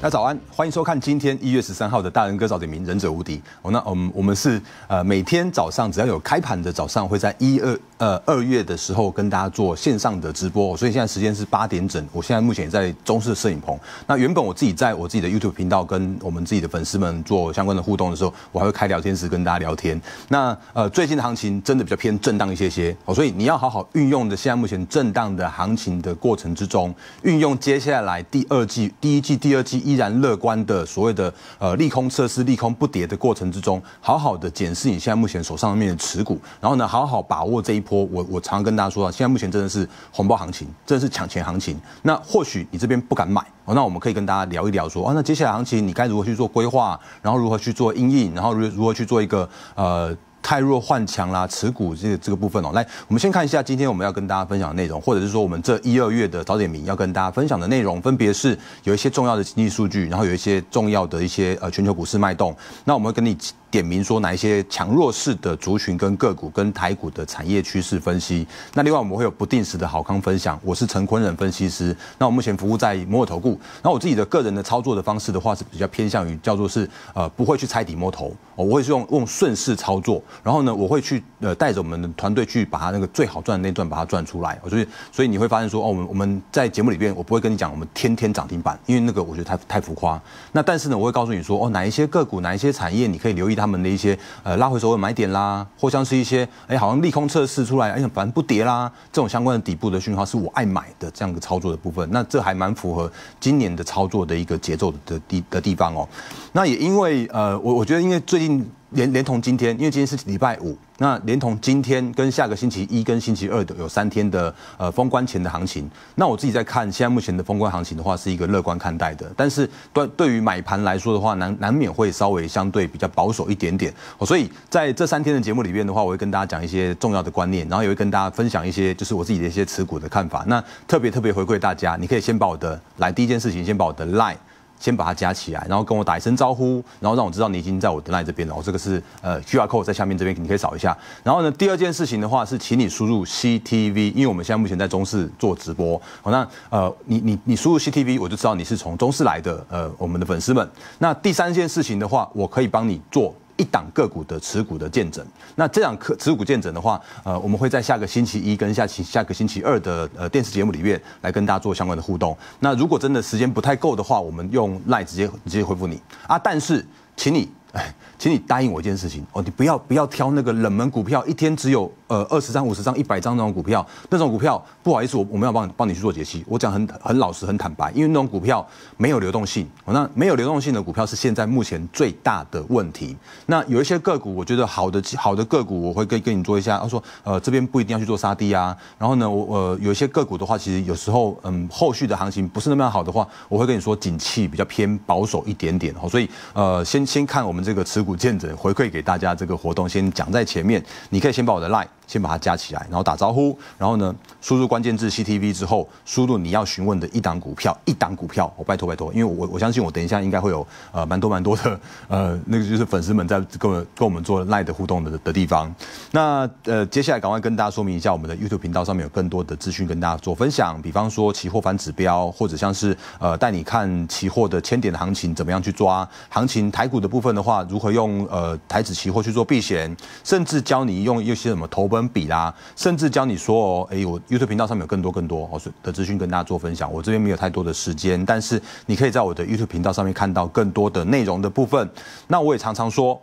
那早安，欢迎收看今天一月十三号的大仁哥早点名，忍者无敌哦。那我们我们是呃每天早上只要有开盘的早上，会在一二呃二月的时候跟大家做线上的直播。所以现在时间是八点整，我现在目前在中式摄影棚。那原本我自己在我自己的 YouTube 频道跟我们自己的粉丝们做相关的互动的时候，我还会开聊天室跟大家聊天。那呃最近的行情真的比较偏震荡一些些哦，所以你要好好运用的现在目前震荡的行情的过程之中，运用接下来第二季、第一季、第二季。依然乐观的所谓的呃利空测试，利空不跌的过程之中，好好的检视你现在目前手上面的持股，然后呢，好好把握这一波。我我常跟大家说啊，现在目前真的是红包行情，真的是抢钱行情。那或许你这边不敢买那我们可以跟大家聊一聊，说啊，那接下来行情你该如何去做规划，然后如何去做应影，然后如如何去做一个呃。太弱换强啦，持股这个这个部分哦。来，我们先看一下今天我们要跟大家分享的内容，或者是说我们这一二月的早点名要跟大家分享的内容，分别是有一些重要的经济数据，然后有一些重要的一些呃全球股市脉动。那我们会跟你。点名说哪一些强弱势的族群跟个股跟台股的产业趋势分析。那另外我们会有不定时的好康分享。我是陈坤仁分析师。那我目前服务在摩尔投顾。那我自己的个人的操作的方式的话是比较偏向于叫做是呃不会去拆底摸头，我会是用用顺势操作。然后呢我会去呃带着我们的团队去把它那个最好赚的那段把它赚出来。所以所以你会发现说哦我们我们在节目里边我不会跟你讲我们天天涨停板，因为那个我觉得太太浮夸。那但是呢我会告诉你说哦哪一些个股哪一些产业你可以留意。他们的一些呃拉回所有买点啦，或像是一些哎好像利空测试出来哎反正不跌啦，这种相关的底部的讯号是我爱买的这样的操作的部分，那这还蛮符合今年的操作的一个节奏的地的地方哦。那也因为呃我我觉得因为最近。连连同今天，因为今天是礼拜五，那连同今天跟下个星期一跟星期二的有三天的呃封关前的行情，那我自己在看现在目前的封关行情的话，是一个乐观看待的，但是对对于买盘来说的话，难难免会稍微相对比较保守一点点。所以在这三天的节目里面的话，我会跟大家讲一些重要的观念，然后也会跟大家分享一些就是我自己的一些持股的看法。那特别特别回馈大家，你可以先把我的来第一件事情先把我的 line。先把它加起来，然后跟我打一声招呼，然后让我知道你已经在我的 line 这边。然后这个是呃 QR code 在下面这边，你可以扫一下。然后呢，第二件事情的话是，请你输入 CTV，因为我们现在目前在中视做直播。好，那呃，你你你输入 CTV，我就知道你是从中视来的。呃，我们的粉丝们。那第三件事情的话，我可以帮你做。一档个股的持股的见证，那这样可持股见证的话，呃，我们会在下个星期一跟下期下个星期二的呃电视节目里面来跟大家做相关的互动。那如果真的时间不太够的话，我们用赖直接直接回复你啊。但是请你。哎，请你答应我一件事情哦，你不要不要挑那个冷门股票，一天只有呃二十张、五十张、一百张那种股票，那种股票不好意思，我我没有帮你帮你去做解析，我讲很很老实、很坦白，因为那种股票没有流动性，那没有流动性的股票是现在目前最大的问题。那有一些个股，我觉得好的好的个股，我会跟跟你做一下。他说，呃，这边不一定要去做杀低啊。然后呢，我呃有一些个股的话，其实有时候嗯，后续的行情不是那么好的话，我会跟你说，景气比较偏保守一点点。好，所以呃，先先看我们。我们这个持股见证回馈给大家，这个活动先讲在前面，你可以先把我的 line。先把它加起来，然后打招呼，然后呢，输入关键字 C T V 之后，输入你要询问的一档股票，一档股票，我拜托拜托，因为我我相信我等一下应该会有呃蛮多蛮多的呃那个就是粉丝们在跟跟我们做 live 互动的的地方。那呃接下来赶快跟大家说明一下，我们的 YouTube 频道上面有更多的资讯跟大家做分享，比方说期货反指标，或者像是呃带你看期货的千点的行情怎么样去抓行情，台股的部分的话，如何用呃台指期货去做避险，甚至教你用一些什么投奔。分比啦，甚至教你说哦，哎，我 YouTube 频道上面有更多更多哦的资讯跟大家做分享。我这边没有太多的时间，但是你可以在我的 YouTube 频道上面看到更多的内容的部分。那我也常常说。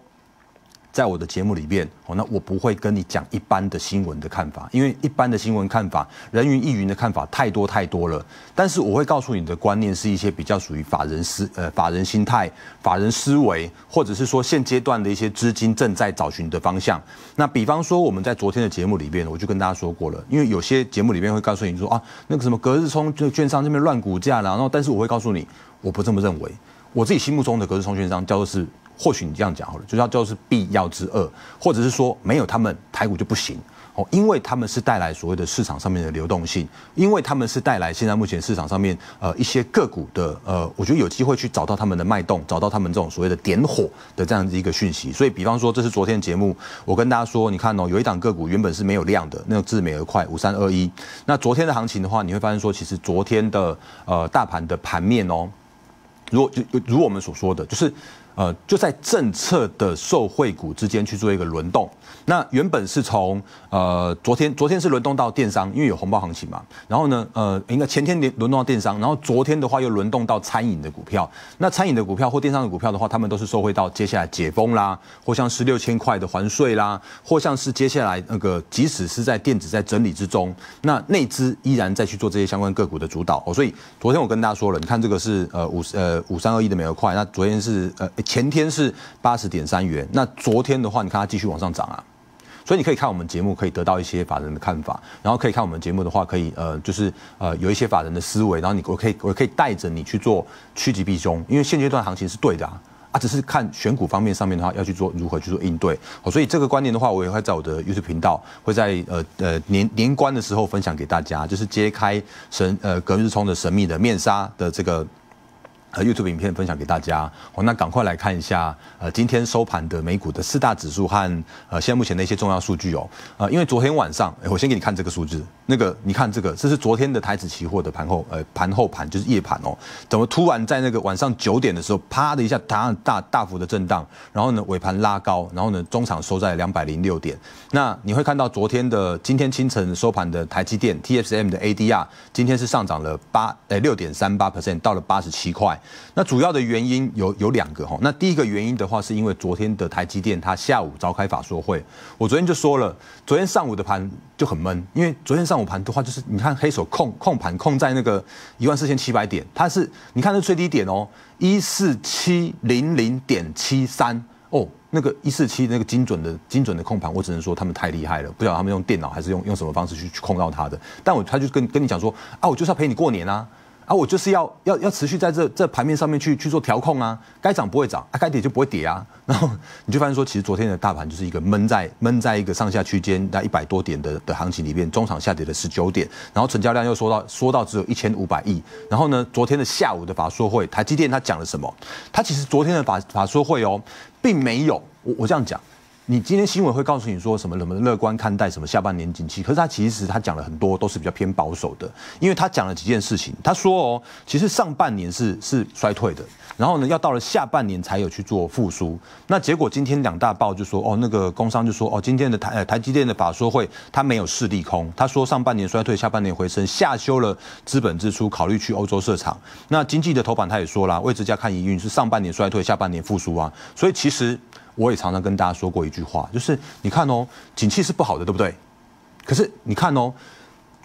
在我的节目里面，哦，那我不会跟你讲一般的新闻的看法，因为一般的新闻看法，人云亦云的看法太多太多了。但是我会告诉你的观念，是一些比较属于法人思，呃，法人心态、法人思维，或者是说现阶段的一些资金正在找寻的方向。那比方说我们在昨天的节目里面，我就跟大家说过了，因为有些节目里面会告诉你说啊，那个什么隔日冲就券商这边乱股价，然后，但是我会告诉你，我不这么认为。我自己心目中的格式冲券商叫做是。或许你这样讲好了，就是就是必要之恶，或者是说没有他们，台股就不行哦，因为他们是带来所谓的市场上面的流动性，因为他们是带来现在目前市场上面呃一些个股的呃，我觉得有机会去找到他们的脉动，找到他们这种所谓的点火的这样子一个讯息。所以，比方说这是昨天节目，我跟大家说，你看哦，有一档个股原本是没有量的，那个自美而快五三二一。那昨天的行情的话，你会发现说，其实昨天的呃大盘的盘面哦，如果就如我们所说的就是。呃，就在政策的受惠股之间去做一个轮动。那原本是从呃昨天，昨天是轮动到电商，因为有红包行情嘛。然后呢，呃，应该前天轮轮动到电商，然后昨天的话又轮动到餐饮的股票。那餐饮的股票或电商的股票的话，他们都是受惠到接下来解封啦，或像是六千块的环税啦，或像是接下来那个即使是在电子在整理之中，那内资依然在去做这些相关个股的主导。哦，所以昨天我跟大家说了，你看这个是呃五十呃五三二一的美元块，那昨天是呃前天是八十点三元，那昨天的话你看它继续往上涨啊。所以你可以看我们节目，可以得到一些法人的看法，然后可以看我们节目的话，可以呃，就是呃，有一些法人的思维，然后你我可以我可以带着你去做趋吉避凶，因为现阶段行情是对的啊，只是看选股方面上面的话，要去做如何去做应对。所以这个观念的话，我也会在我的 YouTube 频道会在呃呃年年关的时候分享给大家，就是揭开神呃隔日冲的神秘的面纱的这个。呃，YouTube 影片分享给大家哦。那赶快来看一下，呃，今天收盘的美股的四大指数和呃，现目前的一些重要数据哦。呃，因为昨天晚上，我先给你看这个数字，那个你看这个，这是昨天的台指期货的盘后，呃，盘后盘就是夜盘哦。怎么突然在那个晚上九点的时候，啪的一下，大大大幅的震荡，然后呢，尾盘拉高，然后呢，中场收在两百零六点。那你会看到昨天的今天清晨收盘的台积电 TSM 的 ADR，今天是上涨了八，呃，六点三八 percent，到了八十七块。那主要的原因有有两个哈。那第一个原因的话，是因为昨天的台积电它下午召开法说会，我昨天就说了，昨天上午的盘就很闷，因为昨天上午盘的话，就是你看黑手控控盘控在那个一万四千七百点，它是你看那最低点哦，一四七零零点七三哦，那个一四七那个精准的精准的控盘，我只能说他们太厉害了，不晓得他们用电脑还是用用什么方式去去控到它的。但我他就跟跟你讲说啊，我就是要陪你过年啊。啊，我就是要要要持续在这这盘面上面去去做调控啊，该涨不会涨，啊，该跌就不会跌啊。然后你就发现说，其实昨天的大盘就是一个闷在闷在一个上下区间在一百多点的的行情里面，中场下跌了十九点，然后成交量又缩到缩到只有一千五百亿。然后呢，昨天的下午的法说会，台积电他讲了什么？他其实昨天的法法说会哦，并没有我我这样讲。你今天新闻会告诉你说什么什么乐观看待什么下半年景气，可是他其实他讲了很多都是比较偏保守的，因为他讲了几件事情，他说哦，其实上半年是是衰退的，然后呢要到了下半年才有去做复苏，那结果今天两大报就说哦那个工商就说哦今天的台台积电的法说会他没有势利空，他说上半年衰退下半年回升，下修了资本支出，考虑去欧洲设厂。那经济的头版他也说了，魏哲家看营运是上半年衰退下半年复苏啊，所以其实。我也常常跟大家说过一句话，就是你看哦，景气是不好的，对不对？可是你看哦，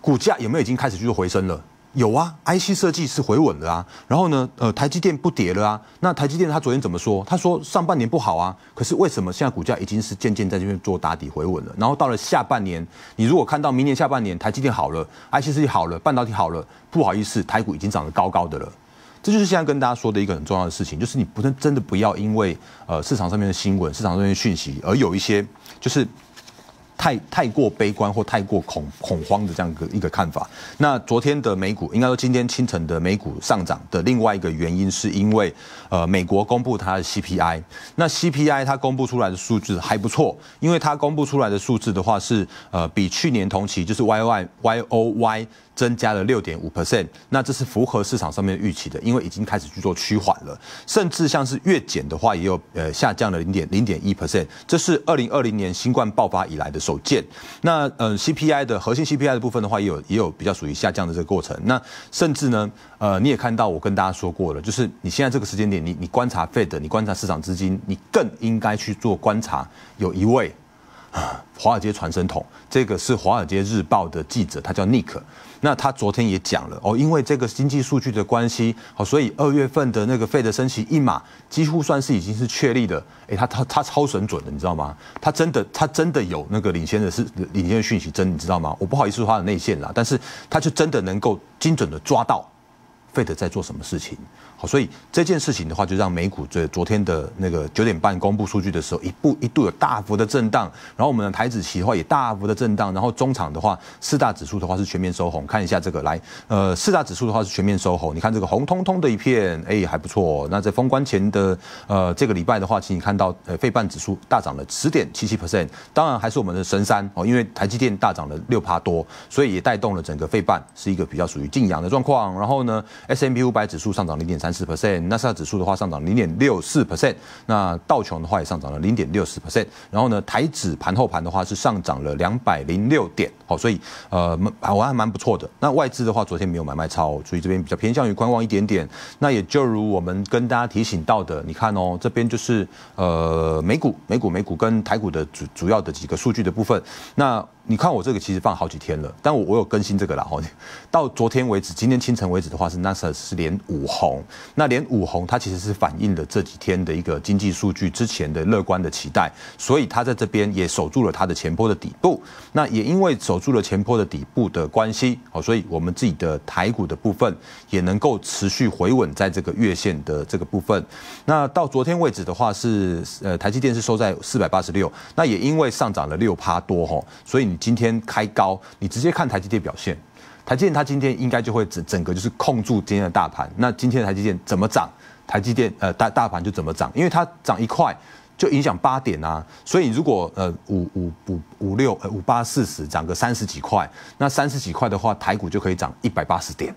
股价有没有已经开始去做回升了？有啊，IC 设计是回稳了啊。然后呢，呃，台积电不跌了啊。那台积电他昨天怎么说？他说上半年不好啊，可是为什么现在股价已经是渐渐在这边做打底回稳了？然后到了下半年，你如果看到明年下半年台积电好了，IC 设计好了，半导体好了，不好意思，台股已经涨得高高的了。这就是现在跟大家说的一个很重要的事情，就是你不能真的不要因为呃市场上面的新闻、市场上面的讯息而有一些就是太太过悲观或太过恐恐慌的这样一个一个看法。那昨天的美股，应该说今天清晨的美股上涨的另外一个原因，是因为呃美国公布它的 CPI，那 CPI 它公布出来的数字还不错，因为它公布出来的数字的话是呃比去年同期就是 Y Y Y O Y。增加了六点五 percent，那这是符合市场上面预期的，因为已经开始去做趋缓了，甚至像是月减的话，也有呃下降了零点零点一 percent，这是二零二零年新冠爆发以来的首见。那呃 CPI 的核心 CPI 的部分的话，也有也有比较属于下降的这个过程。那甚至呢，呃你也看到我跟大家说过了，就是你现在这个时间点，你你观察 Fed，你观察市场资金，你更应该去做观察。有一位，华尔街传声筒，这个是华尔街日报的记者，他叫 Nick。那他昨天也讲了哦，因为这个经济数据的关系，好，所以二月份的那个费德升旗一码几乎算是已经是确立的。哎，他他他超神准的，你知道吗？他真的他真的有那个领先的，是领先的讯息真，你知道吗？我不好意思说他的内线啦，但是他就真的能够精准的抓到费德在做什么事情。好，所以这件事情的话，就让美股在昨天的那个九点半公布数据的时候，一步一度有大幅的震荡，然后我们的台指期的话也大幅的震荡，然后中场的话，四大指数的话是全面收红。看一下这个，来，呃，四大指数的话是全面收红，你看这个红彤彤的一片，哎，还不错。那在封关前的呃这个礼拜的话，请你看到，呃，费半指数大涨了十点七七 percent，当然还是我们的神山哦，因为台积电大涨了六趴多，所以也带动了整个费半是一个比较属于静阳的状况。然后呢，S M B 五百指数上涨零点三。四 percent，纳斯达指数的话上涨零点六四 percent，那道琼的话也上涨了零点六四 percent，然后呢，台指盘后盘的话是上涨了两百零六点，好，所以呃还我还蛮不错的。那外资的话，昨天没有买卖超，所以这边比较偏向于观望一点点。那也就如我们跟大家提醒到的，你看哦，这边就是呃美股、美股、美股跟台股的主主要的几个数据的部分，那。你看我这个其实放好几天了，但我我有更新这个了哈。到昨天为止，今天清晨为止的话是 NASA 是连五红，那连五红它其实是反映了这几天的一个经济数据之前的乐观的期待，所以它在这边也守住了它的前坡的底部。那也因为守住了前坡的底部的关系，好，所以我们自己的台股的部分也能够持续回稳在这个月线的这个部分。那到昨天为止的话是呃台积电是收在四百八十六，那也因为上涨了六趴多哈，所以你。今天开高，你直接看台积电表现。台积电它今天应该就会整整个就是控住今天的大盘。那今天的台积电怎么涨，台积电呃大大盘就怎么涨，因为它涨一块就影响八点呐。所以如果呃五五五五六呃五八四十涨个三十几块，那三十几块的话，台股就可以涨一百八十点。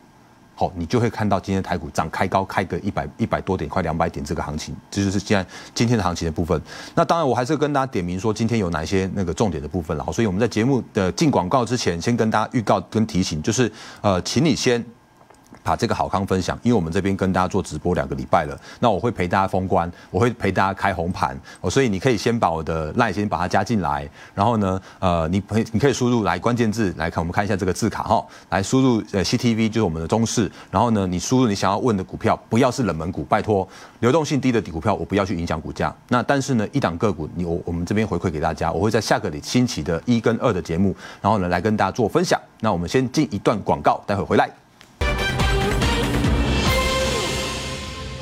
你就会看到今天台股涨开高开个一百一百多点，快两百点这个行情，这就是现在今天的行情的部分。那当然，我还是跟大家点名说今天有哪些那个重点的部分了。好，所以我们在节目的进广告之前，先跟大家预告跟提醒，就是呃，请你先。把这个好康分享，因为我们这边跟大家做直播两个礼拜了，那我会陪大家封关，我会陪大家开红盘，所以你可以先把我的 line 先把它加进来。然后呢，呃，你可你可以输入来关键字来看，我们看一下这个字卡哈，来输入呃 C T V 就是我们的中视，然后呢，你输入你想要问的股票，不要是冷门股，拜托，流动性低的股股票我不要去影响股价。那但是呢，一档个股你我我们这边回馈给大家，我会在下个礼星期的一跟二的节目，然后呢来跟大家做分享。那我们先进一段广告，待会回来。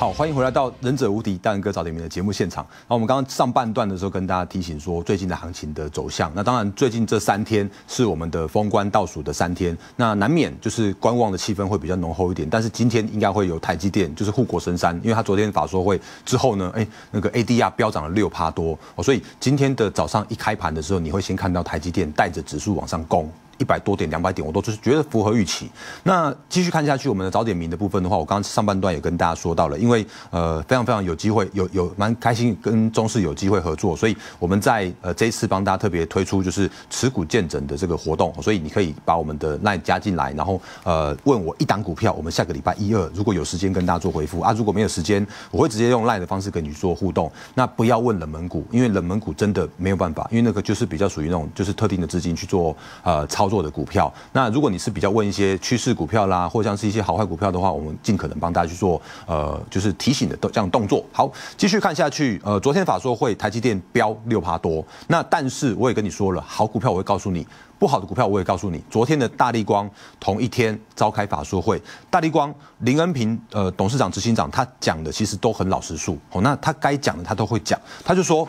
好，欢迎回来到《忍者无敌》大人哥早点名的节目现场。那我们刚刚上半段的时候跟大家提醒说，最近的行情的走向。那当然，最近这三天是我们的封关倒数的三天，那难免就是观望的气氛会比较浓厚一点。但是今天应该会有台积电，就是护国神山，因为他昨天法说会之后呢，哎，那个 ADR 飙涨了六趴多哦，所以今天的早上一开盘的时候，你会先看到台积电带着指数往上攻。一百多点、两百点，我都是觉得符合预期。那继续看下去，我们的早点名的部分的话，我刚刚上半段也跟大家说到了，因为呃非常非常有机会，有有蛮开心跟中市有机会合作，所以我们在呃这一次帮大家特别推出就是持股见证的这个活动，所以你可以把我们的 line 加进来，然后呃问我一档股票，我们下个礼拜一二如果有时间跟大家做回复啊，如果没有时间，我会直接用 line 的方式跟去做互动。那不要问冷门股，因为冷门股真的没有办法，因为那个就是比较属于那种就是特定的资金去做呃操。做的股票，那如果你是比较问一些趋势股票啦，或像是一些好坏股票的话，我们尽可能帮大家去做，呃，就是提醒的这样动作。好，继续看下去，呃，昨天法说会，台积电飙六趴多，那但是我也跟你说了，好股票我会告诉你，不好的股票我也告诉你。昨天的大力光同一天召开法说会，大力光林恩平呃董事长、执行长他讲的其实都很老实数，好，那他该讲的他都会讲，他就说，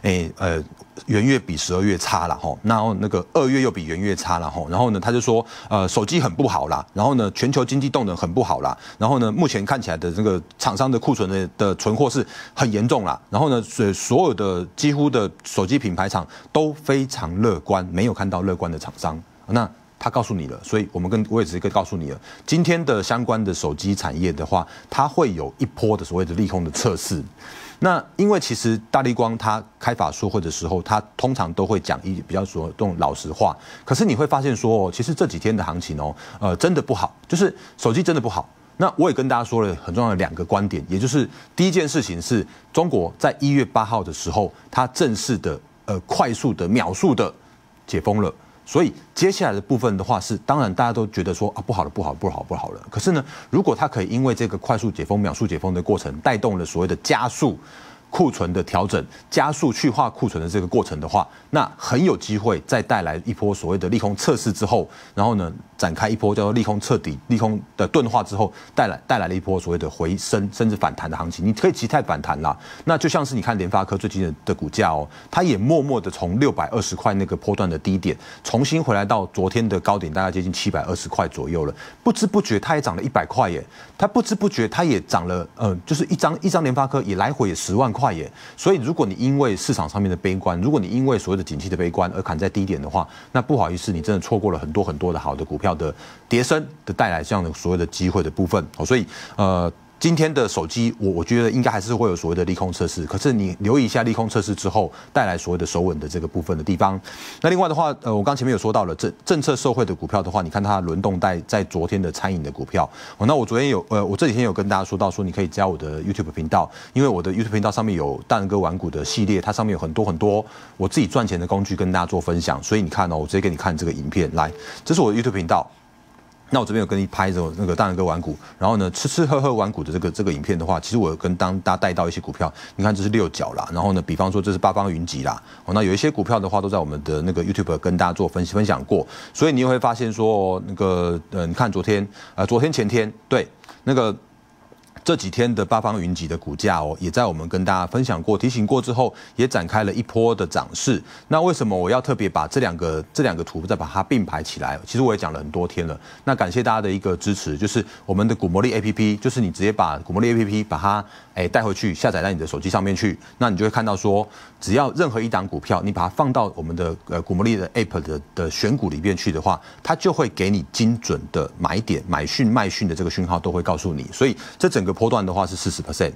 哎呃。元月比十二月差了吼，然后那个二月又比元月差了吼，然后呢他就说，呃手机很不好啦，然后呢全球经济动能很不好啦，然后呢目前看起来的这个厂商的库存的的存货是很严重啦，然后呢所所有的几乎的手机品牌厂都非常乐观，没有看到乐观的厂商，那他告诉你了，所以我们跟我也直接告诉你了，今天的相关的手机产业的话，它会有一波的所谓的利空的测试。那因为其实大力光他开法说会的时候，他通常都会讲一比较说这种老实话。可是你会发现说，其实这几天的行情哦，呃，真的不好，就是手机真的不好。那我也跟大家说了很重要的两个观点，也就是第一件事情是，中国在一月八号的时候，它正式的呃快速的秒速的解封了。所以接下来的部分的话是，当然大家都觉得说啊不好了，不好不好不好了。可是呢，如果他可以因为这个快速解封、秒速解封的过程，带动了所谓的加速。库存的调整加速去化库存的这个过程的话，那很有机会再带来一波所谓的利空测试之后，然后呢展开一波叫做利空彻底利空的钝化之后，带来带来了一波所谓的回升甚至反弹的行情。你可以期待反弹啦。那就像是你看联发科最近的股价哦，它也默默的从六百二十块那个波段的低点重新回来到昨天的高点，大概接近七百二十块左右了。不知不觉它也涨了一百块耶，它不知不觉它也涨了，嗯，就是一张一张联发科也来回也十万。快耶。所以如果你因为市场上面的悲观，如果你因为所谓的景气的悲观而砍在低点的话，那不好意思，你真的错过了很多很多的好的股票的跌升的带来这样的所有的机会的部分。好，所以呃。今天的手机，我我觉得应该还是会有所谓的利空测试，可是你留意一下利空测试之后带来所谓的手稳的这个部分的地方。那另外的话，呃，我刚前面有说到了政政策社会的股票的话，你看它轮动带在昨天的餐饮的股票。哦，那我昨天有，呃，我这几天有跟大家说到说，你可以加我的 YouTube 频道，因为我的 YouTube 频道上面有蛋哥玩股的系列，它上面有很多很多我自己赚钱的工具跟大家做分享，所以你看哦，我直接给你看这个影片，来，这是我的 YouTube 频道。那我这边有跟你拍着那个大仁哥玩股，然后呢吃吃喝喝玩股的这个这个影片的话，其实我有跟当大家带到一些股票，你看这是六角啦，然后呢，比方说这是八方云集啦，哦，那有一些股票的话都在我们的那个 YouTube 跟大家做分析分享过，所以你也会发现说那个呃，你看昨天呃昨天前天对那个。这几天的八方云集的股价哦，也在我们跟大家分享过、提醒过之后，也展开了一波的涨势。那为什么我要特别把这两个、这两个图再把它并排起来？其实我也讲了很多天了。那感谢大家的一个支持，就是我们的股魔力 A P P，就是你直接把股魔力 A P P 把它哎带回去，下载在你的手机上面去，那你就会看到说，只要任何一档股票，你把它放到我们的呃股魔力的 A P P 的的选股里边去的话，它就会给你精准的买点、买讯、卖讯的这个讯号都会告诉你。所以这整个。波段的话是四十 percent，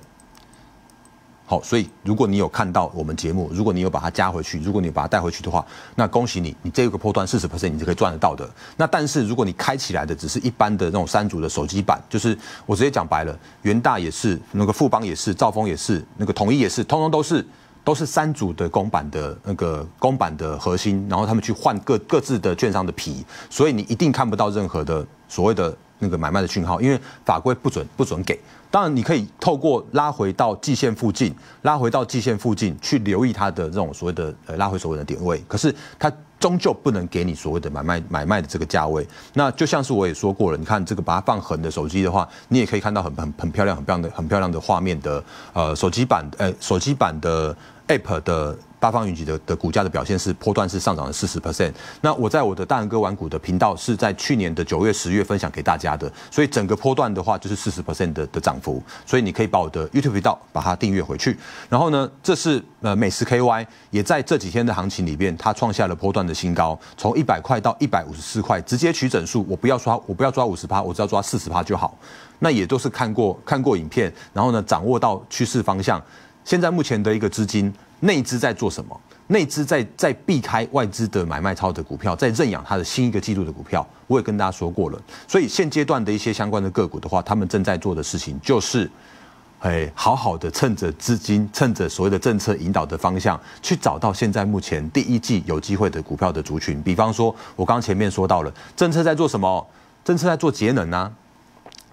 好，所以如果你有看到我们节目，如果你有把它加回去，如果你把它带回去的话，那恭喜你，你这个波段四十 percent 你就可以赚得到的。那但是如果你开起来的只是一般的那种三组的手机版，就是我直接讲白了，元大也是那个富邦也是，兆丰也是，那个统一也是，通通都是都是三组的公版的那个公版的核心，然后他们去换各各自的券商的皮，所以你一定看不到任何的所谓的。那个买卖的讯号，因为法规不准不准给。当然，你可以透过拉回到季线附近，拉回到季线附近去留意它的这种所谓的呃拉回所谓的点位。可是它终究不能给你所谓的买卖买卖的这个价位。那就像是我也说过了，你看这个把它放横的手机的话，你也可以看到很很很漂亮、很漂亮的很漂亮的画面的呃手机版呃手机版的。App 的八方云集的的股价的表现是波段是上涨了四十 percent。那我在我的大仁哥玩股的频道是在去年的九月、十月分享给大家的，所以整个波段的话就是四十 percent 的的涨幅。所以你可以把我的 YouTube 频道把它订阅回去。然后呢，这是呃，美食 KY 也在这几天的行情里边，它创下了波段的新高，从一百块到一百五十四块，直接取整数，我不要抓，我不要抓五十趴，我只要抓四十趴就好。那也都是看过看过影片，然后呢，掌握到趋势方向。现在目前的一个资金内资在做什么？内资在在避开外资的买卖超的股票，在认养它的新一个季度的股票。我也跟大家说过了，所以现阶段的一些相关的个股的话，他们正在做的事情就是，哎，好好的趁着资金，趁着所谓的政策引导的方向，去找到现在目前第一季有机会的股票的族群。比方说，我刚前面说到了，政策在做什么？政策在做节能啊。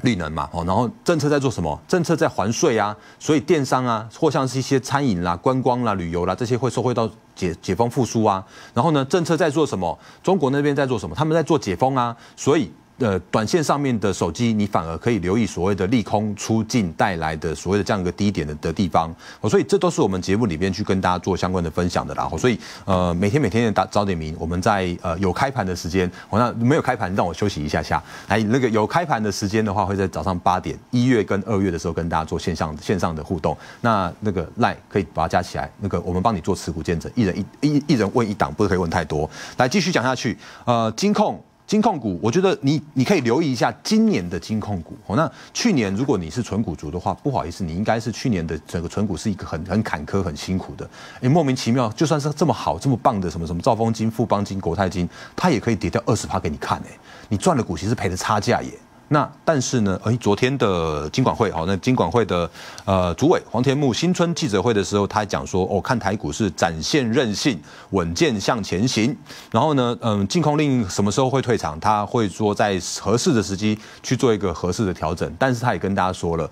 绿能嘛，哦，然后政策在做什么？政策在还税啊，所以电商啊，或像是一些餐饮啦、观光啦、旅游啦，这些会收获到解解封复苏啊。然后呢，政策在做什么？中国那边在做什么？他们在做解封啊，所以。呃，短线上面的手机，你反而可以留意所谓的利空出境带来的所谓的这样一个低点的的地方，所以这都是我们节目里面去跟大家做相关的分享的啦。所以呃，每天每天的打早点名，我们在呃有开盘的时间，那没有开盘让我休息一下下。来，那个有开盘的时间的话，会在早上八点一月跟二月的时候跟大家做线上线上的互动。那那个 line 可以把它加起来，那个我们帮你做持股见证，一人一一一人问一档，不可以问太多。来继续讲下去，呃，金控。金控股，我觉得你你可以留意一下今年的金控股。哦，那去年如果你是纯股族的话，不好意思，你应该是去年的整个纯股是一个很很坎坷、很辛苦的。哎，莫名其妙，就算是这么好、这么棒的什么什么兆丰金、富邦金、国泰金，它也可以跌掉二十趴给你看。哎，你赚的股其实赔的差价也。那但是呢，哎，昨天的金管会，好，那金管会的，呃，主委黄田木新春记者会的时候，他讲说，哦，看台股是展现韧性，稳健向前行。然后呢，嗯，净空令什么时候会退场？他会说在合适的时机去做一个合适的调整。但是他也跟大家说了。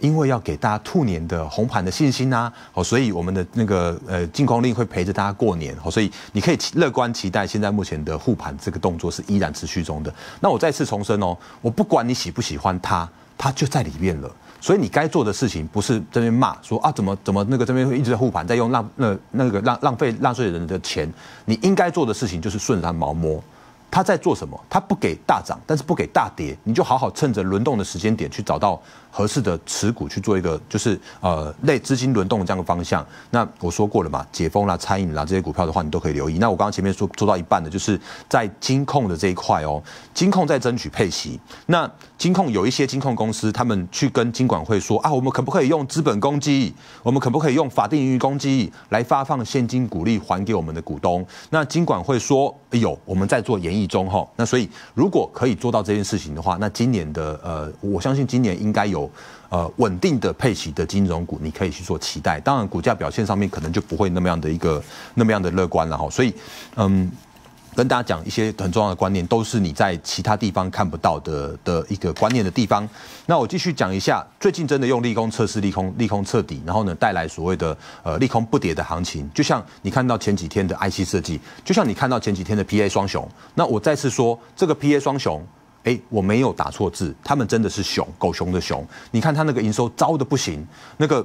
因为要给大家兔年的红盘的信心呐，哦，所以我们的那个呃进攻令会陪着大家过年，哦，所以你可以乐观期待，现在目前的护盘这个动作是依然持续中的。那我再次重申哦，我不管你喜不喜欢它，它就在里面了。所以你该做的事情不是这边骂说啊怎么怎么那个这边会一直在护盘，在用浪那那个浪浪费纳税人的钱。你应该做的事情就是顺着它毛摸，它在做什么？它不给大涨，但是不给大跌，你就好好趁着轮动的时间点去找到。合适的持股去做一个，就是呃类资金轮动的这样的方向。那我说过了嘛，解封啦、餐饮啦这些股票的话，你都可以留意。那我刚刚前面说做到一半的，就是在金控的这一块哦，金控在争取配息。那金控有一些金控公司，他们去跟金管会说啊，我们可不可以用资本公积，我们可不可以用法定盈余公积来发放现金股利还给我们的股东？那金管会说，有我们在做演绎中哈。那所以如果可以做到这件事情的话，那今年的呃，我相信今年应该有。呃，稳定的配息的金融股，你可以去做期待。当然，股价表现上面可能就不会那么样的一个那么样的乐观了哈。所以，嗯，跟大家讲一些很重要的观念，都是你在其他地方看不到的的一个观念的地方。那我继续讲一下，最近真的用利空测试，利空利空彻底，然后呢，带来所谓的呃利空不跌的行情。就像你看到前几天的 IC 设计，就像你看到前几天的 PA 双雄。那我再次说，这个 PA 双雄。哎，我没有打错字，他们真的是熊狗熊的熊。你看他那个营收糟的不行，那个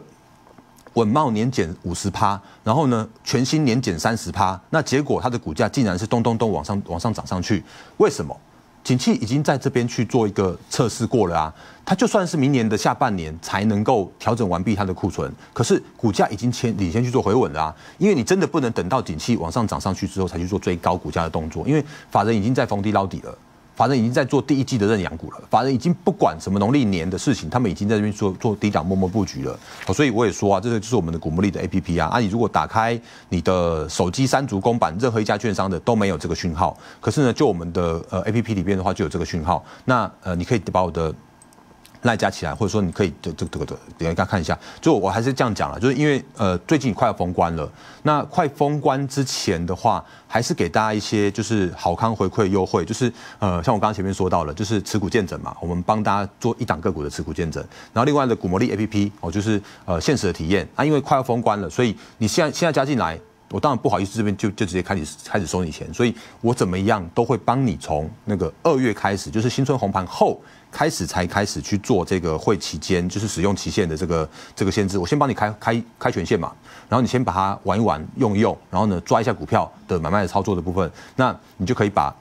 稳茂年减五十趴，然后呢全新年减三十趴，那结果它的股价竟然是咚咚咚往上往上涨上去。为什么？景气已经在这边去做一个测试过了啊。它就算是明年的下半年才能够调整完毕它的库存，可是股价已经先你先去做回稳了，因为你真的不能等到景气往上涨上去之后才去做最高股价的动作，因为法人已经在逢低捞底了。法人已经在做第一季的认养股了，法人已经不管什么农历年的事情，他们已经在这边做做低档默默布局了。所以我也说啊，这个就是我们的古牧利的 A P P 啊。啊，你如果打开你的手机三足公版，任何一家券商的都没有这个讯号。可是呢，就我们的呃 A P P 里边的话就有这个讯号。那呃，你可以把我的。那加起来，或者说你可以这这这个的，等一下看一下，就我还是这样讲了，就是因为呃最近快要封关了，那快封关之前的话，还是给大家一些就是好康回馈优惠，就是呃像我刚刚前面说到了，就是持股见证嘛，我们帮大家做一档个股的持股见证，然后另外的股魔力 A P P 哦，就是呃现实的体验，啊因为快要封关了，所以你现在现在加进来，我当然不好意思这边就就直接开始开始收你钱，所以我怎么样都会帮你从那个二月开始，就是新春红盘后。开始才开始去做这个会期间，就是使用期限的这个这个限制，我先帮你开开开权限嘛，然后你先把它玩一玩，用一用，然后呢抓一下股票的买卖的操作的部分，那你就可以把。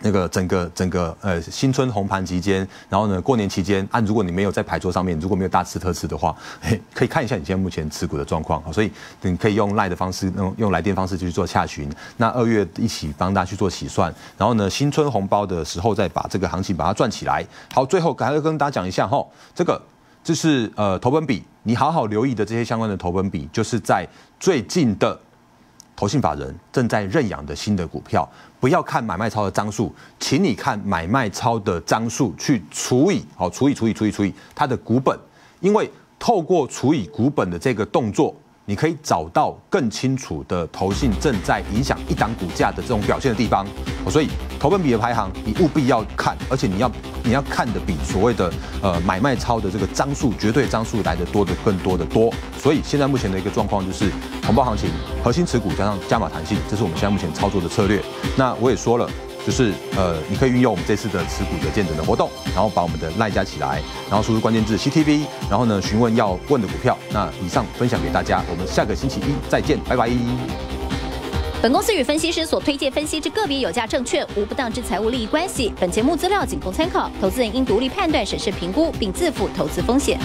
那个整个整个呃新春红盘期间，然后呢过年期间，按如果你没有在牌桌上面，如果没有大吃特吃的话，可以看一下你现在目前持股的状况啊。所以你可以用赖的方式，用用来电方式去做洽询。那二月一起帮大家去做起算，然后呢新春红包的时候再把这个行情把它转起来。好，最后还要跟大家讲一下哈，这个就是呃投本比，你好好留意的这些相关的投本比，就是在最近的。投信法人正在认养的新的股票，不要看买卖超的张数，请你看买卖超的张数去除以，好除以除以除以除以它的股本，因为透过除以股本的这个动作。你可以找到更清楚的投信正在影响一档股价的这种表现的地方，所以投份比的排行你务必要看，而且你要你要看的比所谓的呃买卖超的这个张数绝对张数来的多的更多的多。所以现在目前的一个状况就是红包行情、核心持股加上加码弹性，这是我们现在目前操作的策略。那我也说了。就是呃，你可以运用我们这次的持股的建证的活动，然后把我们的赖加起来，然后输入关键字 CTV，然后呢询问要问的股票。那以上分享给大家，我们下个星期一再见，拜拜。本公司与分析师所推荐分析之个别有价证券无不当之财务利益关系，本节目资料仅供参考，投资人应独立判断、审慎评估并自负投资风险。